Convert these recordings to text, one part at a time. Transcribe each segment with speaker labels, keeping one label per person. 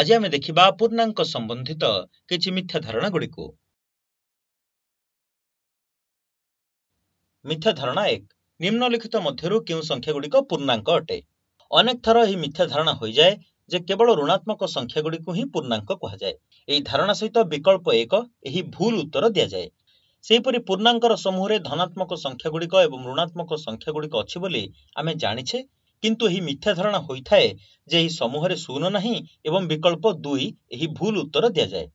Speaker 1: ଆଜି ଆମେ ଦେଖିବା ପୂର୍ଣ୍ଣାଙ୍କ ସମ୍ବନ୍ଧିତ କିଛି ମିଥ୍ୟା ଧାରଣା ଗୁଡ଼ିକୁ ମିଥ୍ୟା ଧାରଣା ଏକ ନିମ୍ନଲିଖିତ ମଧ୍ୟରୁ କେଉଁ ସଂଖ୍ୟା ଗୁଡ଼ିକ ପୂର୍ଣ୍ଣାଙ୍କ ଅଟେ ଅନେକ ଥର ଏହି ମିଥ୍ୟା ଧାରଣା ହୋଇଯାଏ ଯେ କେବଳ ଋଣାତ୍ମକ ସଂଖ୍ୟା ଗୁଡ଼ିକୁ ହିଁ ପୂର୍ଣ୍ଣାଙ୍କ କୁହାଯାଏ ଏହି ଧାରଣା ସହିତ ବିକଳ୍ପ ଏକ ଏହି ଭୁଲ ଉତ୍ତର ଦିଆଯାଏ ସେହିପରି ପୂର୍ଣ୍ଣାଙ୍କର ସମୂହରେ ଧନାତ୍ମକ ସଂଖ୍ୟା ଗୁଡ଼ିକ ଏବଂ ଋଣାତ୍ମକ ସଂଖ୍ୟା ଗୁଡ଼ିକ ଅଛି ବୋଲି ଆମେ ଜାଣିଛେ କିନ୍ତୁ ଏହି ମିଥ୍ୟା ଧାରଣା ହୋଇଥାଏ ଯେ ଏହି ସମୂହରେ ଶୂନ ନାହିଁ ଏବଂ ବିକଳ୍ପ ଦୁଇ ଏହି ଭୁଲ ଉତ୍ତର ଦିଆଯାଏ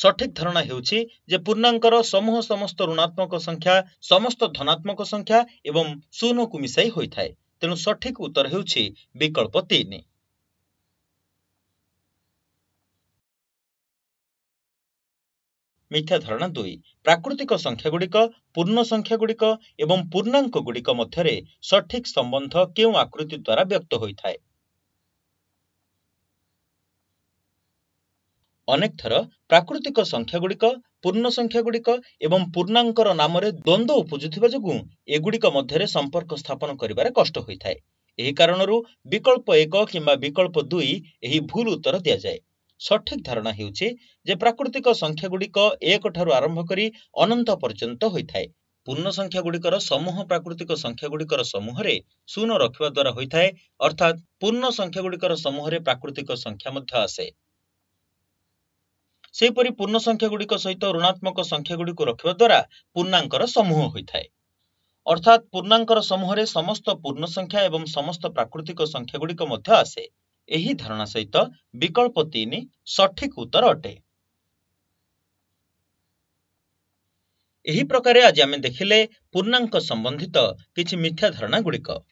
Speaker 1: ସଠିକ୍ ଧାରଣା ହେଉଛି ଯେ ପୂର୍ଣ୍ଣାଙ୍କର ସମୂହ ସମସ୍ତ ଋଣାତ୍ମକ ସଂଖ୍ୟା ସମସ୍ତ ଧନାତ୍ମକ ସଂଖ୍ୟା ଏବଂ ଶୂନକୁ ମିଶାଇ ହୋଇଥାଏ ତେଣୁ ସଠିକ୍ ଉତ୍ତର ହେଉଛି ବିକଳ୍ପ ତିନି ମିଥ୍ୟା ଧାରଣା ଦୁଇ ପ୍ରାକୃତିକ ସଂଖ୍ୟାଗୁଡ଼ିକ ପୂର୍ଣ୍ଣ ସଂଖ୍ୟାଗୁଡ଼ିକ ଏବଂ ପୂର୍ଣ୍ଣାଙ୍କ ଗୁଡ଼ିକ ମଧ୍ୟରେ ସଠିକ୍ ସମ୍ବନ୍ଧ କେଉଁ ଆକୃତି ଦ୍ୱାରା ବ୍ୟକ୍ତ ହୋଇଥାଏ ଅନେକ ଥର ପ୍ରାକୃତିକ ସଂଖ୍ୟାଗୁଡ଼ିକ ପୂର୍ଣ୍ଣ ସଂଖ୍ୟାଗୁଡ଼ିକ ଏବଂ ପୂର୍ଣ୍ଣାଙ୍କର ନାମରେ ଦ୍ୱନ୍ଦ୍ୱ ଉପୁଜୁଥିବା ଯୋଗୁଁ ଏଗୁଡ଼ିକ ମଧ୍ୟରେ ସମ୍ପର୍କ ସ୍ଥାପନ କରିବାରେ କଷ୍ଟ ହୋଇଥାଏ ଏହି କାରଣରୁ ବିକଳ୍ପ ଏକ କିମ୍ବା ବିକଳ୍ପ ଦୁଇ ଏହି ଭୁଲ ଉତ୍ତର ଦିଆଯାଏ ସଠିକ୍ ଧାରଣା ହେଉଛି ଯେ ପ୍ରାକୃତିକ ସଂଖ୍ୟାଗୁଡ଼ିକ ଏକଠାରୁ ଆରମ୍ଭ କରି ଅନନ୍ତ ପର୍ଯ୍ୟନ୍ତ ହୋଇଥାଏ ପୂର୍ଣ୍ଣ ସଂଖ୍ୟାଗୁଡ଼ିକର ସମୂହ ପ୍ରାକୃତିକ ସଂଖ୍ୟାଗୁଡ଼ିକର ସମୂହରେ ଶୂନ ରଖିବା ଦ୍ୱାରା ହୋଇଥାଏ ଅର୍ଥାତ୍ ପୂର୍ଣ୍ଣ ସଂଖ୍ୟାଗୁଡ଼ିକର ସମୂହରେ ପ୍ରାକୃତିକ ସଂଖ୍ୟା ମଧ୍ୟ ଆସେ ସେହିପରି ପୂର୍ଣ୍ଣ ସଂଖ୍ୟାଗୁଡ଼ିକ ସହିତ ଋଣାତ୍ମକ ସଂଖ୍ୟାଗୁଡ଼ିକୁ ରଖିବା ଦ୍ୱାରା ପୂର୍ଣ୍ଣାଙ୍କର ସମୂହ ହୋଇଥାଏ ଅର୍ଥାତ୍ ପୂର୍ଣ୍ଣାଙ୍କର ସମୂହରେ ସମସ୍ତ ପୂର୍ଣ୍ଣ ସଂଖ୍ୟା ଏବଂ ସମସ୍ତ ପ୍ରାକୃତିକ ସଂଖ୍ୟାଗୁଡ଼ିକ ମଧ୍ୟ ଆସେ ଏହି ଧାରଣା ସହିତ ବିକଳ୍ପ ତିନି ସଠିକ୍ ଉତ୍ତର ଅଟେ ଏହି ପ୍ରକାରେ ଆଜି ଆମେ ଦେଖିଲେ ପୂର୍ଣ୍ଣାଙ୍କ ସମ୍ବନ୍ଧିତ କିଛି ମିଥ୍ୟା ଧାରଣା ଗୁଡିକ